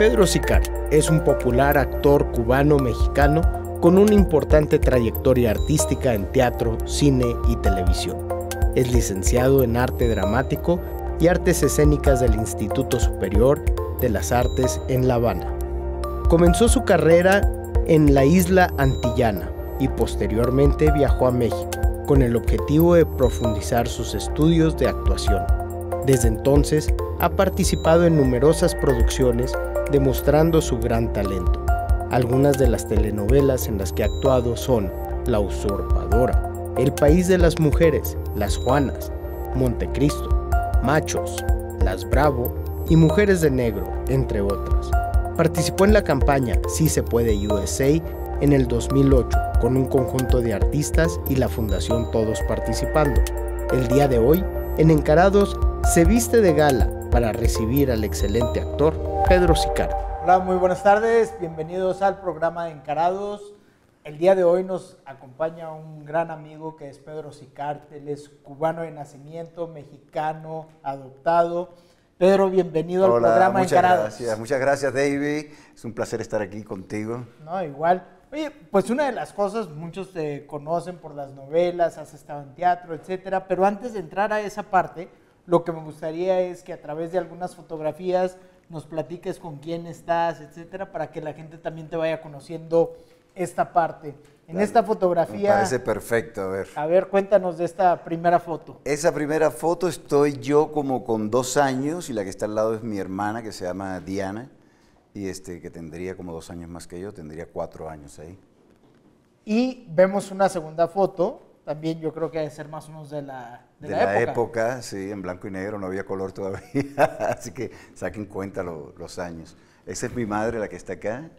Pedro Sicar es un popular actor cubano-mexicano con una importante trayectoria artística en teatro, cine y televisión. Es licenciado en arte dramático y artes escénicas del Instituto Superior de las Artes en La Habana. Comenzó su carrera en la isla antillana y posteriormente viajó a México con el objetivo de profundizar sus estudios de actuación. Desde entonces ha participado en numerosas producciones demostrando su gran talento. Algunas de las telenovelas en las que ha actuado son La usurpadora, El país de las mujeres, Las Juanas, Montecristo, Machos, Las Bravo y Mujeres de Negro, entre otras. Participó en la campaña Si se puede USA en el 2008 con un conjunto de artistas y la fundación Todos Participando. El día de hoy, en Encarados, se viste de gala para recibir al excelente actor Pedro Sicar. Hola, muy buenas tardes. Bienvenidos al programa de Encarados. El día de hoy nos acompaña un gran amigo que es Pedro Sicarte. Él es cubano de nacimiento, mexicano, adoptado. Pedro, bienvenido al programa muchas Encarados. Gracias, muchas gracias, David. Es un placer estar aquí contigo. No, igual. Oye, pues una de las cosas, muchos te conocen por las novelas, has estado en teatro, etcétera, pero antes de entrar a esa parte, lo que me gustaría es que a través de algunas fotografías nos platiques con quién estás, etcétera, para que la gente también te vaya conociendo esta parte. En esta fotografía. parece perfecto, a ver. A ver, cuéntanos de esta primera foto. Esa primera foto estoy yo como con dos años y la que está al lado es mi hermana que se llama Diana y este que tendría como dos años más que yo, tendría cuatro años ahí. Y vemos una segunda foto también yo creo que debe ser más unos de la, época. de la, época. sí, en blanco y negro, no había color todavía, así que saquen cuenta los años. Esa es mi madre, la que está acá,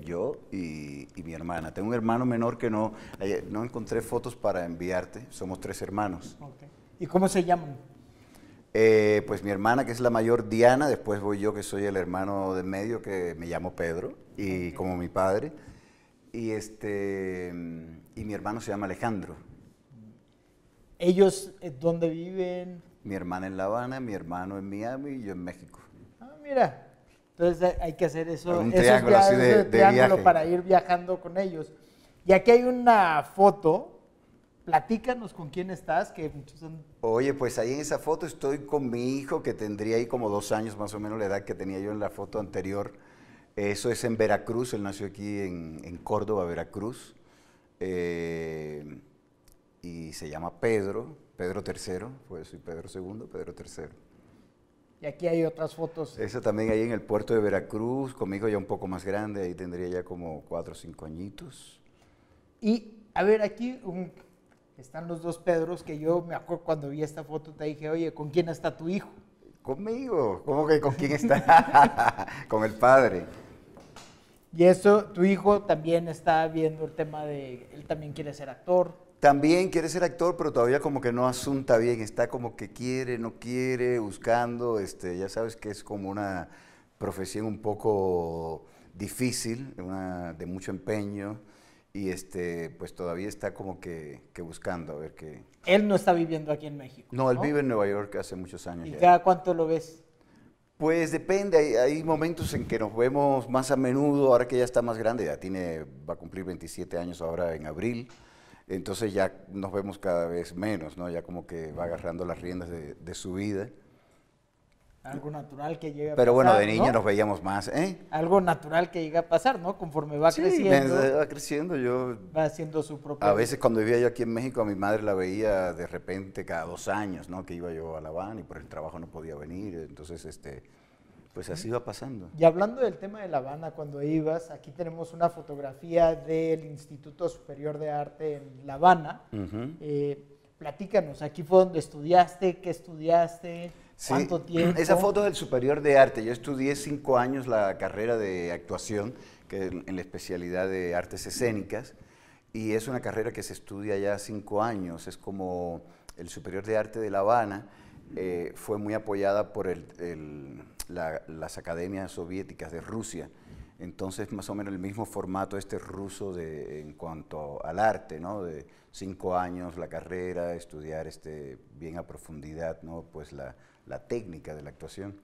yo y, mi hermana. Tengo un hermano menor que no, eh, no encontré fotos para enviarte, somos tres hermanos. ¿Y cómo se llaman? Eh, pues mi hermana, que es la mayor, Diana, después voy yo, que soy el hermano de medio, que me llamo Pedro, y como mi padre. Y, este, y mi hermano se llama Alejandro. ¿Ellos eh, dónde viven? Mi hermana en La Habana, mi hermano en Miami y yo en México. Ah, mira. Entonces eh, hay que hacer eso. Un esos triángulo de, triángulo para ir viajando con ellos. Y aquí hay una foto. Platícanos con quién estás, que muchos Oye, pues ahí en esa foto estoy con mi hijo, que tendría ahí como dos años más o menos la edad que tenía yo en la foto anterior. Eso es en Veracruz, él nació aquí en, en Córdoba, Veracruz. Eh, y se llama Pedro, Pedro III, pues soy Pedro II, Pedro III. Y aquí hay otras fotos. Esa también ahí en el puerto de Veracruz, conmigo ya un poco más grande, ahí tendría ya como cuatro o cinco añitos. Y a ver, aquí están los dos Pedros que yo me acuerdo cuando vi esta foto te dije, oye, ¿con quién está tu hijo? Conmigo, ¿cómo que con quién está? con el padre. Y eso, tu hijo también está viendo el tema de, él también quiere ser actor. También quiere ser actor, pero todavía como que no asunta bien, está como que quiere, no quiere, buscando, este, ya sabes que es como una profesión un poco difícil, de mucho empeño, y este, pues todavía está como que, buscando a ver qué. Él no está viviendo aquí en México. No, él vive en Nueva York hace muchos años. ¿Y cada cuánto lo ves? Pues depende, hay, hay, momentos en que nos vemos más a menudo, ahora que ya está más grande, ya tiene, va a cumplir 27 años ahora en abril entonces ya nos vemos cada vez menos, ¿no? Ya como que va agarrando las riendas de, su vida. Algo natural que llega a Pero bueno, de niña nos veíamos más, ¿eh? Algo natural que llega a pasar, ¿no? Conforme va creciendo. va creciendo, yo... Va haciendo su propio... A veces cuando vivía yo aquí en México, a mi madre la veía de repente cada dos años, ¿no? Que iba yo a La Habana y por el trabajo no podía venir, entonces, este pues así va pasando. Y hablando del tema de La Habana, cuando ibas, aquí tenemos una fotografía del Instituto Superior de Arte en La Habana. Eh, platícanos, aquí fue donde estudiaste, qué estudiaste, cuánto tiempo. Esa foto del Superior de Arte. Yo estudié cinco años la carrera de actuación, que en la especialidad de artes escénicas, y es una carrera que se estudia ya cinco años. Es como el Superior de Arte de La Habana eh, fue muy apoyada por el, las academias soviéticas de Rusia. Entonces, más o menos el mismo formato este ruso de, en cuanto al arte, ¿no? De cinco años la carrera, estudiar este, bien a profundidad, ¿no? Pues la, técnica de la actuación.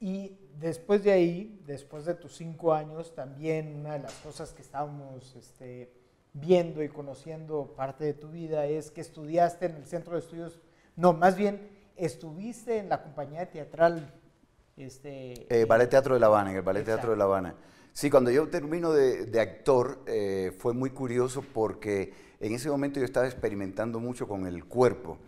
Y después de ahí, después de tus cinco años, también una de las cosas que estábamos este, viendo y conociendo parte de tu vida es que estudiaste en el Centro de Estudios, no, más bien estuviste en la compañía teatral. Este, eh, eh, Ballet Teatro de La Habana, en el Ballet Teatro de La Habana. Sí, cuando yo termino de, actor eh, fue muy curioso porque en ese momento yo estaba experimentando mucho con el cuerpo.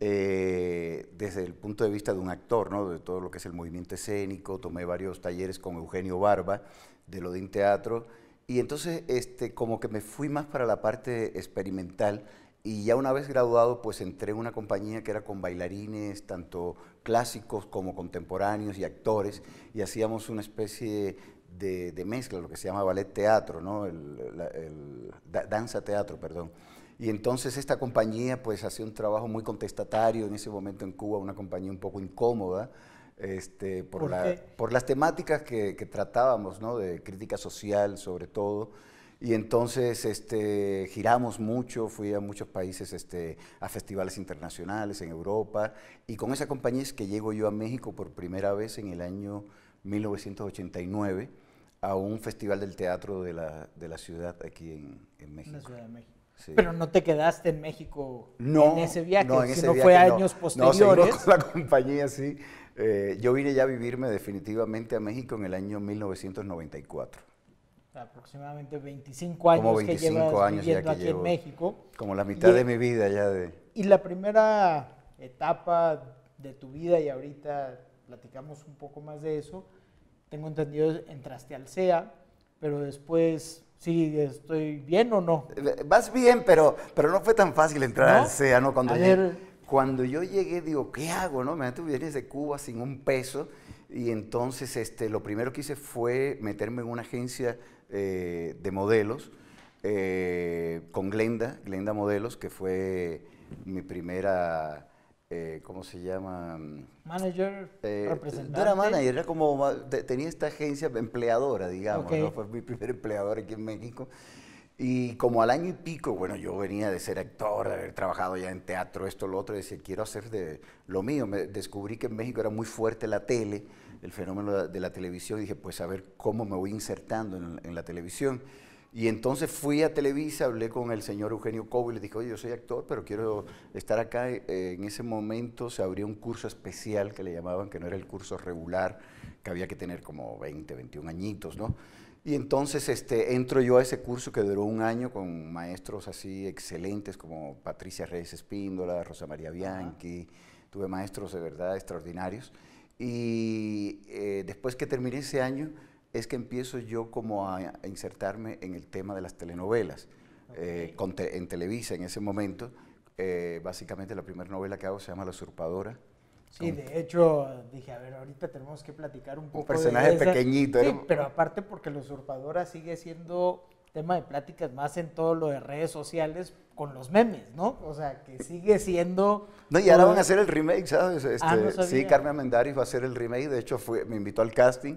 desde el punto de vista de un actor, ¿no? de todo lo que es el movimiento escénico, tomé varios talleres con Eugenio Barba de Lodín Teatro, y entonces este, como que me fui más para la parte experimental y ya una vez graduado, pues entré en una compañía que era con bailarines, tanto clásicos como contemporáneos y actores, y hacíamos una especie de, mezcla, lo que se llama ballet teatro, ¿no? El, danza teatro, perdón. Y entonces esta compañía pues hacía un trabajo muy contestatario en ese momento en Cuba, una compañía un poco incómoda, este, por, ¿Por, por, las temáticas que, que tratábamos, ¿no? de crítica social sobre todo y entonces este, giramos mucho, fui a muchos países, este, a festivales internacionales en Europa, y con esa compañía es que llego yo a México por primera vez en el año 1989 a un festival del teatro de la, ciudad aquí en, en México. Pero no te quedaste en México no, en ese viaje, no, fue años posteriores. No, con la compañía, sí. Eh, yo vine ya a vivirme definitivamente a México en el año 1994 aproximadamente 25 años 25 que llevo años viviendo aquí en México. Como la mitad de mi vida ya de... Y la primera etapa de tu vida, y ahorita platicamos un poco más de eso, tengo entendido, entraste al CEA, pero después sí, estoy bien o no. Vas bien, pero, pero no fue tan fácil entrar al CEA, ¿no? Cuando, cuando yo llegué, digo, ¿qué hago? No? Me vienes de Cuba sin un peso. Y entonces este, lo primero que hice fue meterme en una agencia eh, de modelos eh, con Glenda, Glenda Modelos, que fue mi primera, eh, ¿cómo se llama? Manager, representante. No era manager, era como, tenía esta agencia empleadora, digamos, fue mi primer empleador aquí en México. Y como al año y pico, bueno, yo venía de ser actor, de haber trabajado ya en teatro, esto, lo otro, y decía, quiero hacer de lo mío. Me descubrí que en México era muy fuerte la tele, el fenómeno de la televisión, dije, pues a ver cómo me voy insertando en, la televisión. Y entonces fui a Televisa, hablé con el señor Eugenio Cobo y le dije, oye, yo soy actor, pero quiero estar acá. Eh, en ese momento se abrió un curso especial que le llamaban, que no era el curso regular, que había que tener como 20, 21 añitos, ¿no? Y entonces este, entro yo a ese curso que duró un año con maestros así excelentes como Patricia Reyes Espíndola, Rosa María Bianchi, tuve maestros de verdad extraordinarios. Y eh, después que terminé ese año es que empiezo yo como a, insertarme en el tema de las telenovelas, eh, con en Televisa en ese momento. Eh, básicamente la primera novela que hago se llama La Usurpadora. Sí, de hecho, dije, a ver, ahorita tenemos que platicar un poco. Un personaje pequeñito. Sí, pero aparte porque La Usurpadora sigue siendo tema de pláticas más en todo lo de redes sociales, con los memes, ¿no? O sea, que sigue siendo... No, y ahora van a hacer el remake, ¿sabes? Ah, este, sí, Carmen Mendaris va a hacer el remake, de hecho me invitó al casting,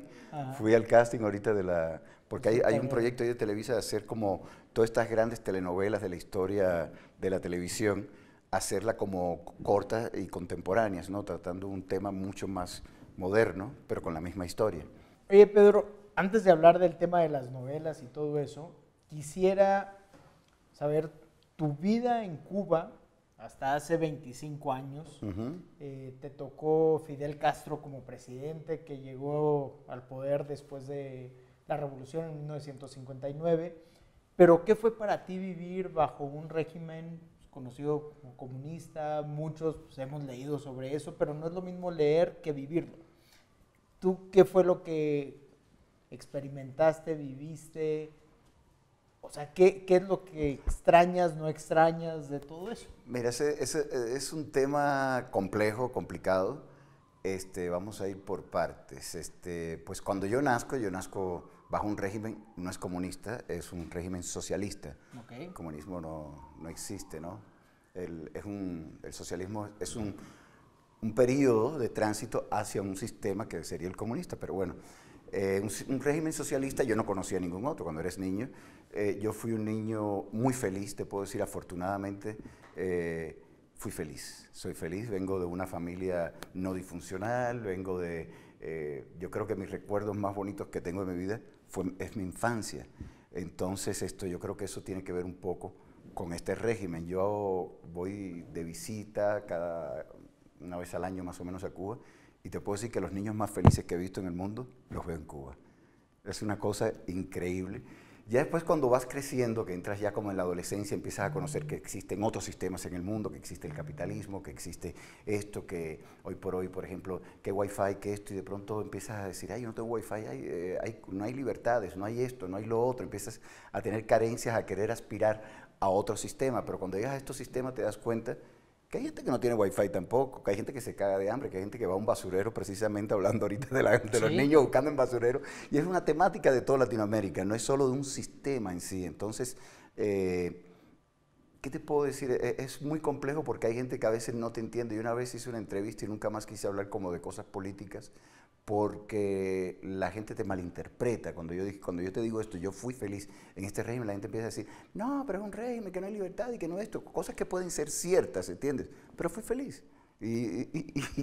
fui al casting ahorita de la... Porque hay, hay un proyecto ahí de Televisa de hacer como todas estas grandes telenovelas de la historia de la televisión, hacerla como cortas y contemporáneas, ¿no? Tratando un tema mucho más moderno, pero con la misma historia. Oye, Pedro, antes de hablar del tema de las novelas y todo eso, quisiera saber tu vida en Cuba, hasta hace 25 años, eh, te tocó Fidel Castro como presidente, que llegó al poder después de la revolución en 1959. Pero, ¿qué fue para ti vivir bajo un régimen conocido como comunista? Muchos pues, hemos leído sobre eso, pero no es lo mismo leer que vivirlo. ¿Tú qué fue lo que experimentaste, viviste? O sea, ¿qué, es lo que extrañas, no extrañas de todo eso? Mira, ese, eh, es un tema complejo, complicado. Este, vamos a ir por partes. Este, pues cuando yo nazco, yo nazco bajo un régimen, no es comunista, es un régimen socialista. El comunismo no, no existe, ¿no? El, es un, el socialismo es un, un periodo de tránsito hacia un sistema que sería el comunista, pero bueno. Eh, un, régimen socialista, yo no conocía ningún otro cuando eres niño. Eh, yo fui un niño muy feliz, te puedo decir, afortunadamente, eh, fui feliz. Soy feliz, vengo de una familia no disfuncional, vengo de, yo creo que mis recuerdos más bonitos que tengo de mi vida es mi infancia. Entonces, esto yo creo que eso tiene que ver un poco con este régimen. Yo voy de visita cada una vez al año más o menos a Cuba y te puedo decir que los niños más felices que he visto en el mundo los veo en Cuba. Es una cosa increíble. Ya después cuando vas creciendo, que entras ya como en la adolescencia, empiezas a conocer que existen otros sistemas en el mundo, que existe el capitalismo, que existe esto, que hoy por hoy, por ejemplo, que wifi, que esto, y de pronto empiezas a decir, ay, no tengo wifi, fi eh, no hay libertades, no hay esto, no hay lo otro, empiezas a tener carencias, a querer aspirar a otro sistema, pero cuando llegas a estos sistemas te das cuenta que hay gente que no tiene wifi tampoco, que hay gente que se caga de hambre, que hay gente que va a un basurero, precisamente hablando ahorita de, los niños buscando en basurero. Y es una temática de toda Latinoamérica, no es solo de un sistema en sí. Entonces, eh, ¿qué te puedo decir? E, es muy complejo porque hay gente que a veces no te entiende. Y una vez hice una entrevista y nunca más quise hablar como de cosas políticas, porque la gente te malinterpreta. Cuando yo, cuando yo te digo esto, yo fui feliz en este régimen, la gente empieza a decir, no, pero es un régimen que no hay libertad y que no esto. Cosas que pueden ser ciertas, ¿entiendes? Pero fui feliz. Y,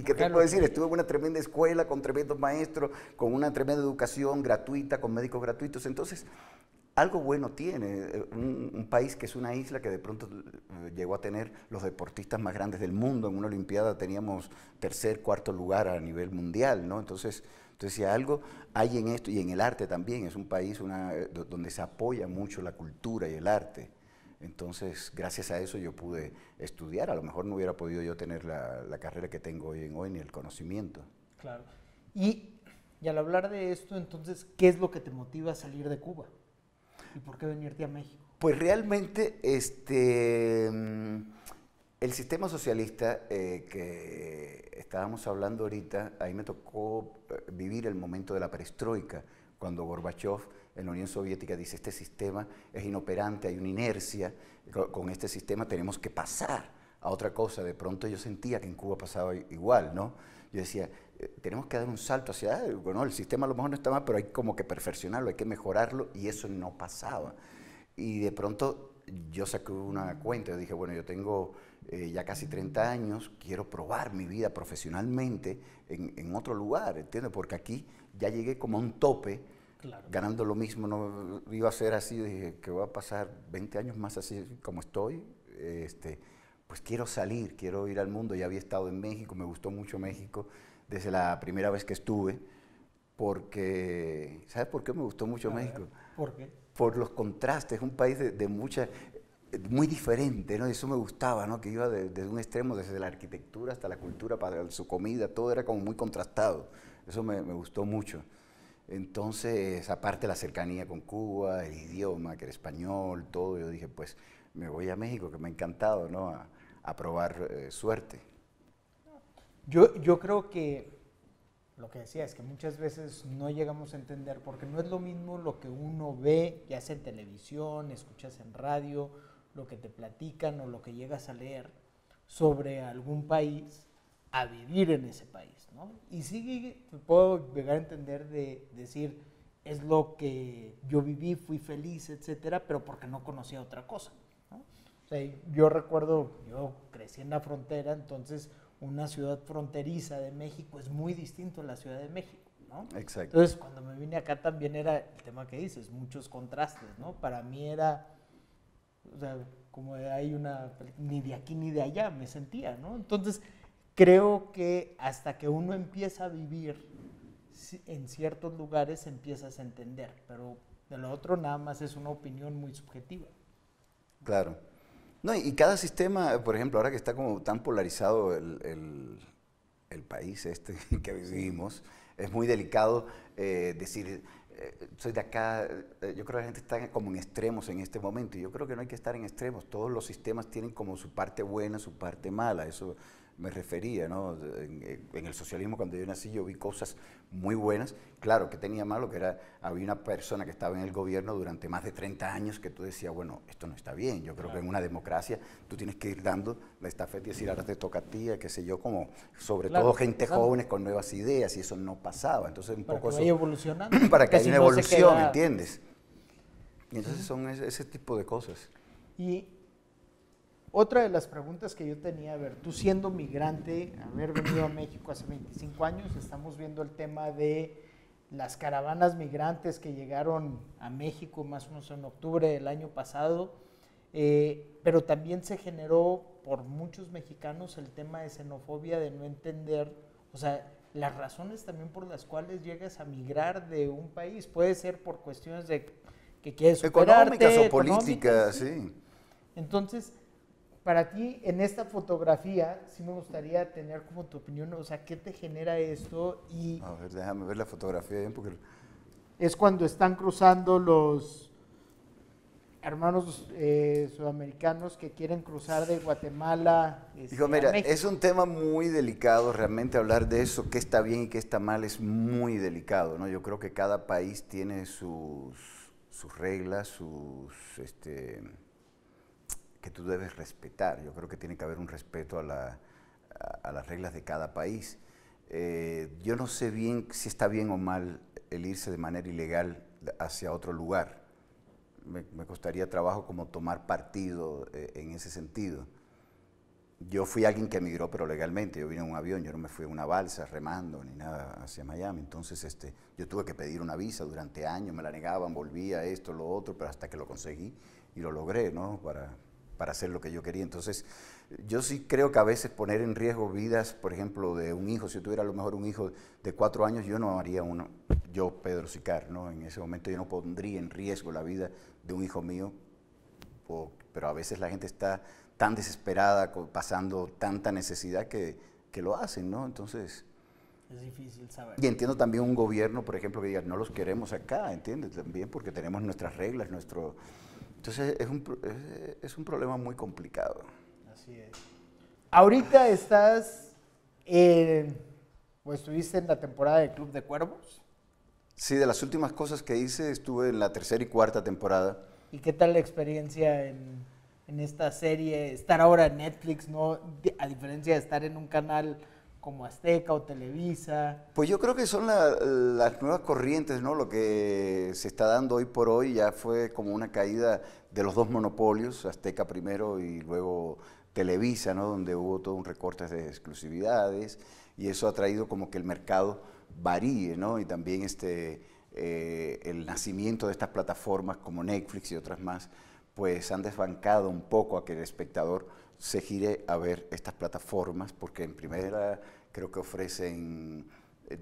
qué te claro. puedo decir, estuve en una tremenda escuela, con tremendos maestros, con una tremenda educación gratuita, con médicos gratuitos. Entonces, algo bueno tiene. Eh, un, país que es una isla que de pronto eh, llegó a tener los deportistas más grandes del mundo. En una Olimpiada teníamos tercer, cuarto lugar a nivel mundial, ¿no? Entonces, entonces si algo hay en esto y en el arte también, es un país eh, donde se apoya mucho la cultura y el arte. Entonces, gracias a eso yo pude estudiar. A lo mejor no hubiera podido yo tener la, carrera que tengo hoy en hoy ni el conocimiento. Claro. y al hablar de esto, entonces, ¿qué es lo que te motiva a salir de Cuba? ¿Y por qué venirte a México? Pues realmente este, mm, el sistema socialista eh, que estábamos hablando ahorita, ahí me tocó eh, vivir el momento de la perestroika, cuando Gorbachev en la Unión Soviética dice este sistema es inoperante, hay una inercia, con este sistema tenemos que pasar a otra cosa. De pronto yo sentía que en Cuba pasaba igual, ¿no? Yo decía, eh, tenemos que dar un salto hacia, bueno, el sistema a lo mejor no está mal, pero hay como que perfeccionarlo, hay que mejorarlo, y eso no pasaba. Y de pronto yo saqué una cuenta, yo dije, bueno, yo tengo eh, ya casi 30 años, quiero probar mi vida profesionalmente en, en, otro lugar, ¿entiendes? Porque aquí ya llegué como a un tope, claro. ganando lo mismo, no iba a ser así, dije, que voy a pasar 20 años más así como estoy, este pues quiero salir, quiero ir al mundo. Ya había estado en México, me gustó mucho México desde la primera vez que estuve, porque, ¿sabes por qué me gustó mucho México? ¿Por qué? Por los contrastes, es un país de, muchas muy diferente, ¿no? Eso me gustaba, ¿no? Que iba desde un extremo, desde la arquitectura hasta la cultura, para su comida, todo era como muy contrastado. Eso me, gustó mucho. Entonces, aparte la cercanía con Cuba, el idioma, que era español, todo, yo dije, pues me voy a México, que me ha encantado, ¿no? a probar eh, suerte. Yo, yo creo que lo que decía es que muchas veces no llegamos a entender, porque no es lo mismo lo que uno ve, ya sea en televisión, escuchas en radio, lo que te platican o lo que llegas a leer sobre algún país, a vivir en ese país, ¿no? Y sí puedo llegar a entender de decir, es lo que yo viví, fui feliz, etcétera, pero porque no conocía otra cosa yo recuerdo, yo crecí en la frontera, entonces una ciudad fronteriza de México es muy distinto a la Ciudad de México, ¿no? Exacto. Entonces, cuando me vine acá también era el tema que dices, muchos contrastes, ¿no? Para mí era, o sea, como hay una, ni de aquí ni de allá me sentía, ¿no? Entonces, creo que hasta que uno empieza a vivir en ciertos lugares empiezas a entender, pero de lo otro nada más es una opinión muy subjetiva. Claro. No, y cada sistema, por ejemplo, ahora que está como tan polarizado el, país este que vivimos, es muy delicado eh, decir, eh, soy de acá, eh, yo creo que la gente está como en extremos en este momento, y yo creo que no hay que estar en extremos, todos los sistemas tienen como su parte buena, su parte mala, eso me refería, ¿no? En, el socialismo cuando yo nací yo vi cosas muy buenas, claro que tenía malo que era, había una persona que estaba en el gobierno durante más de 30 años que tú decías, bueno, esto no está bien, yo creo que en una democracia tú tienes que ir dando la estafeta y decir, ahora te toca a ti, qué sé yo, como sobre todo gente joven jóvenes con nuevas ideas y eso no pasaba, entonces un poco que para que haya una evolución, ¿entiendes? Y entonces son ese tipo de cosas. Y otra de las preguntas que yo tenía, a ver, tú siendo migrante, haber venido a México hace 25 años, estamos viendo el tema de las caravanas migrantes que llegaron a México más o menos en octubre del año pasado, eh, pero también se generó por muchos mexicanos el tema de xenofobia, de no entender, o sea, las razones también por las cuales llegas a migrar de un país, puede ser por cuestiones de que quieres económicas o políticas, sí. Entonces, para ti en esta fotografía, sí me gustaría tener como tu opinión, o sea, ¿qué te genera esto? Y a ver, déjame ver la fotografía bien porque... Es cuando están cruzando los hermanos eh, sudamericanos que quieren cruzar de Guatemala. Digo, este, mira, es un tema muy delicado, realmente hablar de eso, qué está bien y qué está mal, es muy delicado, ¿no? Yo creo que cada país tiene sus, sus reglas, sus... Este, que tú debes respetar. Yo creo que tiene que haber un respeto a, las reglas de cada país. Eh, yo no sé bien si está bien o mal el irse de manera ilegal hacia otro lugar. Me, costaría trabajo como tomar partido eh, en ese sentido. Yo fui alguien que emigró, pero legalmente. Yo vine en un avión, yo no me fui en una balsa remando ni nada hacia Miami. Entonces, este, yo tuve que pedir una visa durante años, me la negaban, volvía, esto, lo otro, pero hasta que lo conseguí y lo logré, ¿no? Para, para hacer lo que yo quería. Entonces, yo sí creo que a veces poner en riesgo vidas, por ejemplo, de un hijo, si yo tuviera a lo mejor un hijo de cuatro años, yo no haría uno, yo, Pedro Sicar, ¿no? En ese momento yo no pondría en riesgo la vida de un hijo mío, pero a veces la gente está tan desesperada, pasando tanta necesidad que, que lo hacen, ¿no? Entonces... Es difícil saber. Y entiendo también un gobierno, por ejemplo, que diga, no los queremos acá, ¿entiendes? También porque tenemos nuestras reglas, nuestro entonces es un, es, un problema muy complicado. Así es. Ahorita estás en, o estuviste en la temporada de Club de Cuervos. Sí, de las últimas cosas que hice estuve en la tercera y cuarta temporada. ¿Y qué tal la experiencia en, en esta serie? Estar ahora en Netflix, ¿no? A diferencia de estar en un canal como Azteca o Televisa? Pues yo creo que son las nuevas corrientes, ¿no? Lo que se está dando hoy por hoy ya fue como una caída de los dos monopolios, Azteca primero y luego Televisa, ¿no? Donde hubo todo un recorte de exclusividades y eso ha traído como que el mercado varíe, ¿no? Y también este, eh, el nacimiento de estas plataformas como Netflix y otras más, pues han desbancado un poco a que el espectador se gire a ver estas plataformas, porque en primera creo que ofrecen eh,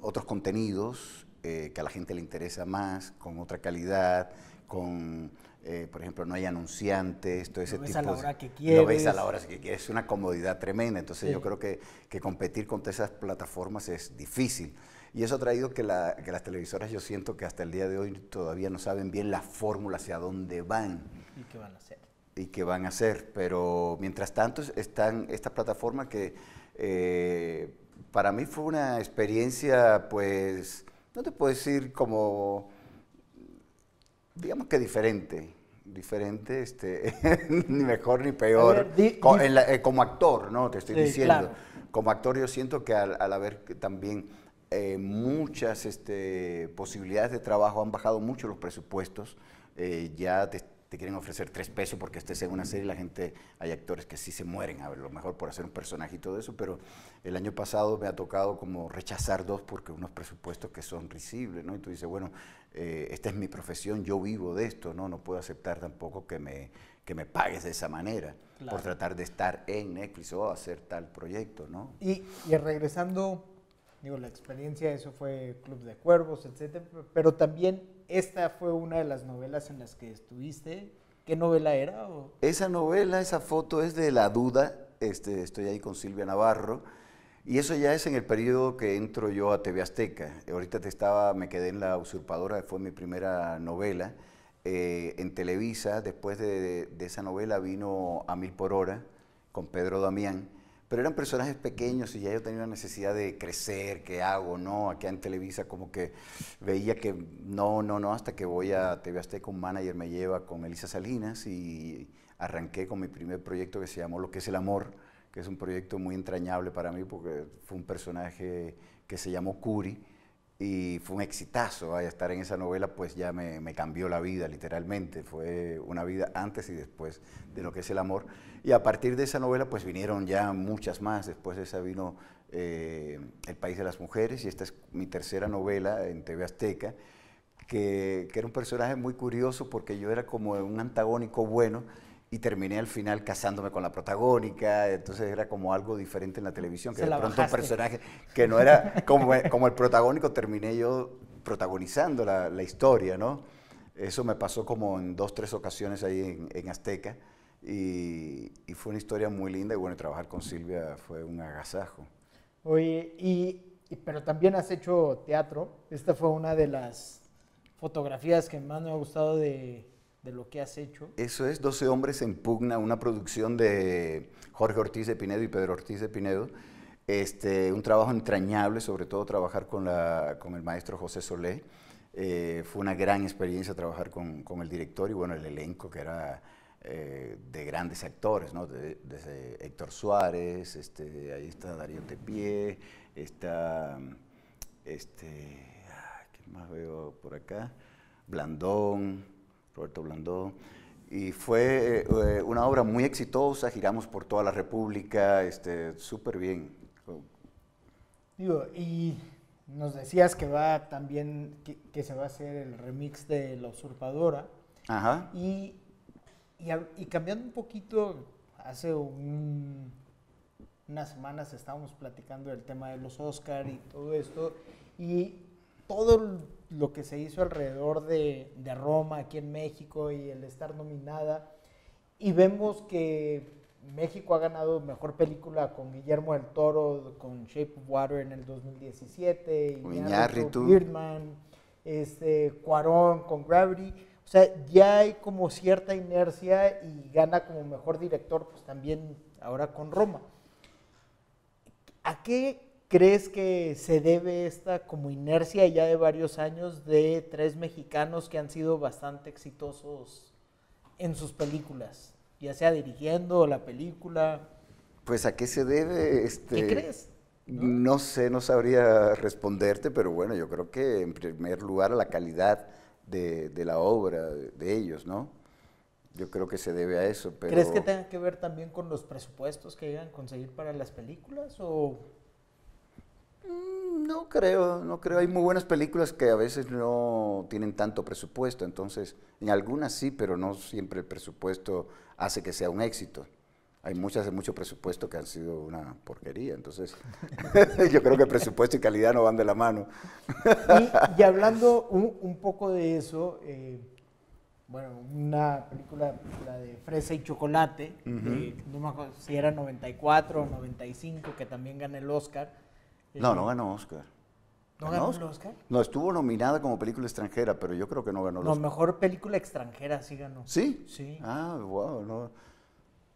otros contenidos eh, que a la gente le interesa más, con otra calidad, con, eh, por ejemplo, no hay anunciantes, todo ese tipo. Lo a la hora que quieres. Lo ves a la hora que quieres, es una comodidad tremenda. Entonces yo creo que, competir contra esas plataformas es difícil. Y eso ha traído que, la, que, las televisoras, yo siento que hasta el día de hoy todavía no saben bien la fórmula hacia dónde van. ¿Y qué van a hacer? Y qué van a hacer. Pero mientras tanto están estas plataformas que eh, para mí fue una experiencia, pues, no te puedo decir como, digamos que diferente, diferente, este, ni mejor ni peor, eh, como actor, ¿no? Te estoy diciendo, como actor yo siento que al, haber también eh, muchas este, posibilidades de trabajo, han bajado mucho los presupuestos, ya te, te quieren ofrecer tres pesos porque estés en una serie, la gente, hay actores que sí se mueren, a lo mejor por hacer un personaje y todo eso, pero el año pasado me ha tocado como rechazar dos porque unos presupuestos que son risibles, ¿no? Y tú dices, bueno, eh, esta es mi profesión, yo vivo de esto, ¿no? No puedo aceptar tampoco que me, que me pagues de esa manera por tratar de estar en Netflix o hacer tal proyecto, ¿no? Y, y regresando, digo, la experiencia, eso fue Club de Cuervos, etcétera, pero también esta fue una de las novelas en las que estuviste. ¿Qué novela era? Esa novela, esa foto es de La Duda. Este, estoy ahí con Silvia Navarro. Y eso ya es en el periodo que entro yo a TV Azteca. Ahorita te estaba, me quedé en La Usurpadora, fue mi primera novela. Eh, en Televisa, después de, de, esa novela vino A Mil por Hora con Pedro Damián pero eran personajes pequeños y ya yo tenía una necesidad de crecer, qué hago, no, aquí en Televisa como que veía que no, no, no, hasta que voy a TV Azteca, un manager me lleva con Elisa Salinas y arranqué con mi primer proyecto que se llamó Lo que es el amor, que es un proyecto muy entrañable para mí porque fue un personaje que se llamó Curi, y fue un exitazo. estar en esa novela pues ya me, cambió la vida, literalmente. Fue una vida antes y después de lo que es el amor. Y a partir de esa novela pues vinieron ya muchas más. Después de esa vino eh, El País de las Mujeres y esta es mi tercera novela en TV Azteca. Que, que era un personaje muy curioso porque yo era como un antagónico bueno y terminé al final casándome con la protagónica, entonces era como algo diferente en la televisión, que de pronto un personaje que no era como, eh, como el protagónico, terminé yo protagonizando la, la, historia, ¿no? Eso me pasó como en dos, tres ocasiones ahí en, en Azteca y, y, fue una historia muy linda y bueno, trabajar con Silvia fue un agasajo. Oye, y, pero también has hecho teatro, esta fue una de las fotografías que más me ha gustado de, de lo que has hecho. Eso es 12 hombres en pugna, una producción de Jorge Ortiz de Pinedo y Pedro Ortiz de Pinedo. Este, un trabajo entrañable, sobre todo trabajar con, la, con el maestro José Solé. Eh, fue una gran experiencia trabajar con, el director y bueno, el elenco que era eh, de grandes actores, desde Héctor Suárez, este, ahí está Darío Tepié, está, este, ¿qué más veo por acá? Blandón, Roberto Blandó. Y fue eh, una obra muy exitosa, giramos por toda la República, este, súper bien. Digo, y nos decías que va también, que, se va a hacer el remix de La Usurpadora. Ajá. Y, y, cambiando un poquito, hace unas semanas estábamos platicando del tema de los Oscar y todo esto, y todo lo que se hizo alrededor de, de Roma, aquí en México, y el estar nominada. Y vemos que México ha ganado mejor película con Guillermo del Toro, con Shape of Water en el 2017, Iñárritu, Birdman, este, Cuarón con Gravity. O sea, ya hay como cierta inercia y gana como mejor director, pues también ahora con Roma. ¿A qué ¿Crees que se debe esta como inercia ya de varios años de tres mexicanos que han sido bastante exitosos en sus películas? Ya sea dirigiendo la película. Pues a qué se debe este. ¿Qué crees? ¿No? sé, no sabría responderte, pero bueno, yo creo que en primer lugar la calidad de, la obra de, ellos, ¿no? Yo creo que se debe a eso. Pero... ¿Crees que tenga que ver también con los presupuestos que llegan a conseguir para las películas? O Mm, no creo, no creo. Hay muy buenas películas que a veces no tienen tanto presupuesto, entonces, en algunas sí, pero no siempre el presupuesto hace que sea un éxito. Hay muchas de mucho presupuesto que han sido una porquería, entonces yo creo que presupuesto y calidad no van de la mano. y, hablando un, poco de eso, eh, bueno, una película la de Fresa y Chocolate, no me acuerdo si era 94 o 95, que también gana el Oscar no, no ganó Oscar. ¿No ganó, el Oscar? No, estuvo nominada como película extranjera, pero yo creo que no ganó el Oscar. No, mejor película extranjera sí ganó. ¿Sí? Sí. Ah, wow,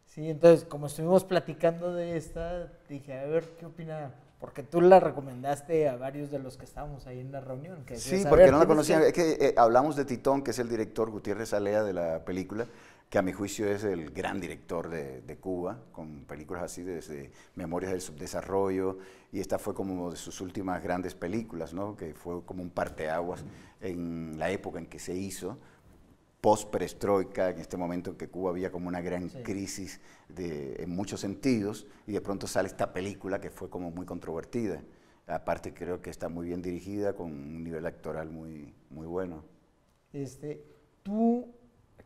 Sí, entonces, como estuvimos platicando de esta, dije, a ver, ¿qué opina? Porque tú la recomendaste a varios de los que estábamos ahí en la reunión. sí, porque no la conocían. Es que eh, hablamos de Titón, que es el director Gutiérrez Alea de la película, que a mi juicio es el gran director de, Cuba, con películas así desde Memorias del Subdesarrollo, y esta fue como de sus últimas grandes películas, ¿no? que fue como un parteaguas en la época en que se hizo, post-perestroika, en este momento en que Cuba había como una gran crisis de, en muchos sentidos, y de pronto sale esta película que fue como muy controvertida. Aparte creo que está muy bien dirigida, con un nivel actoral muy, muy bueno. Este, tú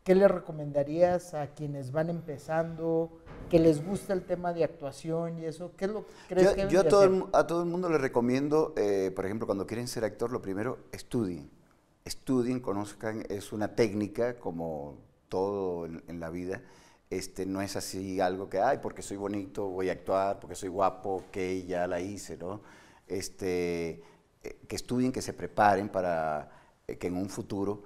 ¿Qué le recomendarías a quienes van empezando, que les gusta el tema de actuación y eso? ¿Qué es lo que crees yo, que Yo a todo, el, a todo el mundo le recomiendo, eh, por ejemplo, cuando quieren ser actor, lo primero, estudien. Estudien, conozcan, es una técnica como todo en, la vida. Este, no es así algo que, ay, porque soy bonito, voy a actuar, porque soy guapo, que ya la hice, ¿no? Este, eh, que estudien, que se preparen para eh, que en un futuro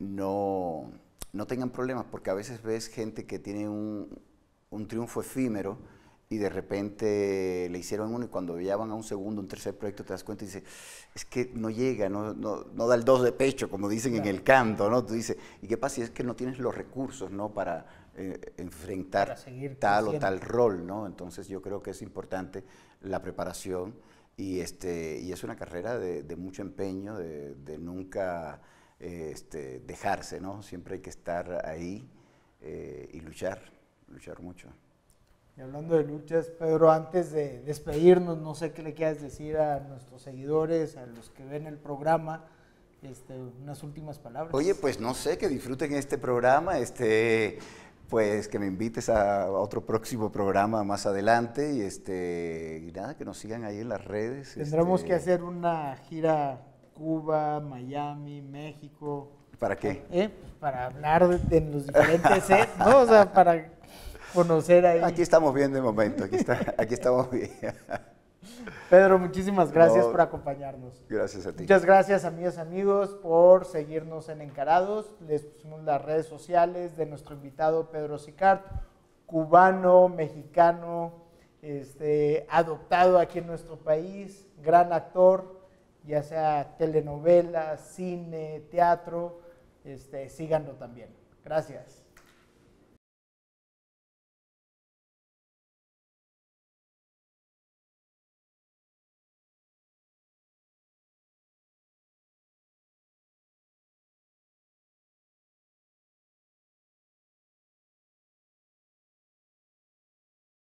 no no tengan problemas, porque a veces ves gente que tiene un, triunfo efímero y de repente le hicieron uno y cuando ya van a un segundo, un tercer proyecto, te das cuenta y dices, es que no llega, no, no, no da el dos de pecho, como dicen en el canto, ¿no? Tú dices, ¿y qué pasa si es que no tienes los recursos, ¿no? Para eh, enfrentar tal o tal rol, ¿no? Entonces yo creo que es importante la preparación y, este, y es una carrera de, mucho empeño, de nunca este, dejarse, ¿no? Siempre hay que estar ahí eh, y luchar, luchar mucho. Y hablando de luchas, Pedro, antes de despedirnos, no sé qué le quieras decir a nuestros seguidores, a los que ven el programa, este, unas últimas palabras. Oye, pues no sé, que disfruten este programa, este, pues que me invites a otro próximo programa más adelante y, este, nada, que nos sigan ahí en las redes. Tendremos este. que hacer una gira Cuba, Miami, México. ¿Para qué? ¿Eh? Para hablar de los diferentes ¿eh? ¿no? O sea, para conocer ahí. Aquí estamos bien de momento, aquí, está, aquí estamos bien. Pedro, muchísimas gracias por acompañarnos. Gracias a ti. Muchas gracias, mis amigos, por seguirnos en Encarados. Les pusimos las redes sociales de nuestro invitado Pedro Sicart, cubano, mexicano, este, adoptado aquí en nuestro país, gran actor, ya sea telenovelas, cine, teatro, este, síganlo también. Gracias.